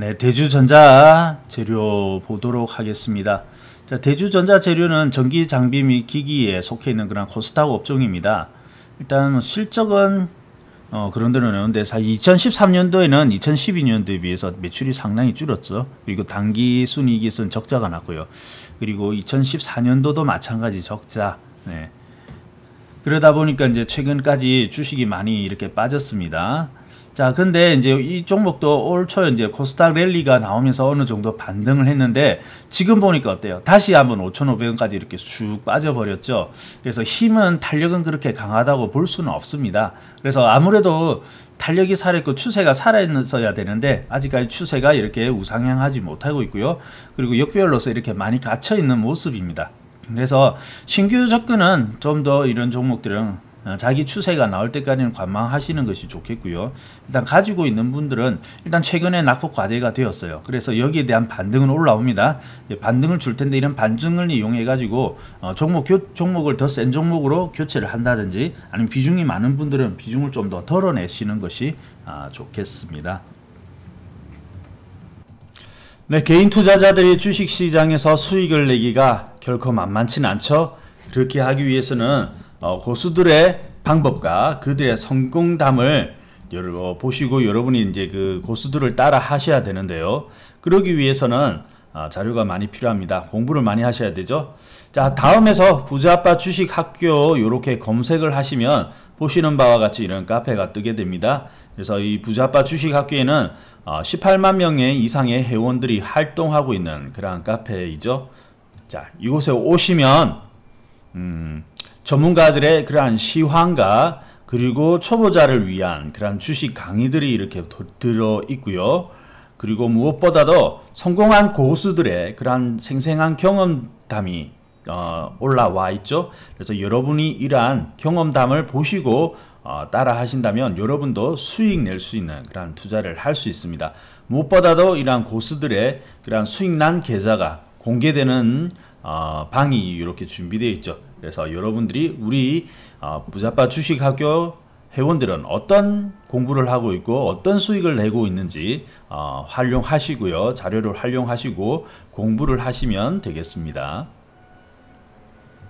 네, 대주전자 재료 보도록 하겠습니다. 자, 대주전자 재료는 전기 장비 및 기기에 속해 있는 그런 코스닥 업종입니다. 일단 뭐 실적은 어, 그런 대로 나오는데 2013년도에는 2012년도에 비해서 매출이 상당히 줄었죠. 그리고 단기 순이익에서 적자가 났고요. 그리고 2014년도도 마찬가지 적자. 네. 그러다 보니까 이제 최근까지 주식이 많이 이렇게 빠졌습니다. 자, 근데 이제 이 종목도 올초에 이제 코스닥 랠리가 나오면서 어느 정도 반등을 했는데 지금 보니까 어때요? 다시 한번 5,500원까지 이렇게 쑥 빠져버렸죠. 그래서 힘은 탄력은 그렇게 강하다고 볼 수는 없습니다. 그래서 아무래도 탄력이 살아있고 추세가 살아있어야 되는데 아직까지 추세가 이렇게 우상향하지 못하고 있고요. 그리고 역별로서 이렇게 많이 갇혀있는 모습입니다. 그래서 신규 접근은 좀 더 이런 종목들은 어, 자기 추세가 나올 때까지는 관망하시는 것이 좋겠고요. 일단 가지고 있는 분들은 일단 최근에 낙폭 과대가 되었어요. 그래서 여기에 대한 반등은 올라옵니다. 예, 반등을 줄 텐데 이런 반등을 이용해 가지고 어, 종목 교, 종목을 더 센 종목으로 교체를 한다든지 아니면 비중이 많은 분들은 비중을 좀 더 덜어내시는 것이 아, 좋겠습니다. 네, 개인 투자자들이 주식시장에서 수익을 내기가 결코 만만치 않죠. 그렇게 하기 위해서는 어, 고수들의 방법과 그들의 성공담을 보시고 여러분이 이제 그 고수들을 따라 하셔야 되는데요. 그러기 위해서는 아, 자료가 많이 필요합니다. 공부를 많이 하셔야 되죠. 자 다음에서 부자아빠 주식학교 이렇게 검색을 하시면 보시는 바와 같이 이런 카페가 뜨게 됩니다. 그래서 이 부자아빠 주식학교에는 18만 아, 명의 이상의 회원들이 활동하고 있는 그러한 카페이죠. 자 이곳에 오시면 음, 전문가들의 그러한 시황과 그리고 초보자를 위한 그러한 주식 강의들이 이렇게 들어 있고요. 그리고 무엇보다도 성공한 고수들의 그러한 생생한 경험담이 어, 올라와 있죠. 그래서 여러분이 이러한 경험담을 보시고 어, 따라 하신다면 여러분도 수익 낼 수 있는 그러한 투자를 할 수 있습니다. 무엇보다도 이러한 고수들의 그러한 수익난 계좌가 공개되는 어, 방이 이렇게 준비되어 있죠. 그래서 여러분들이 우리 아, 부자빠 주식학교 회원들은 어떤 공부를 하고 있고 어떤 수익을 내고 있는지 아, 활용하시고요. 자료를 활용하시고 공부를 하시면 되겠습니다.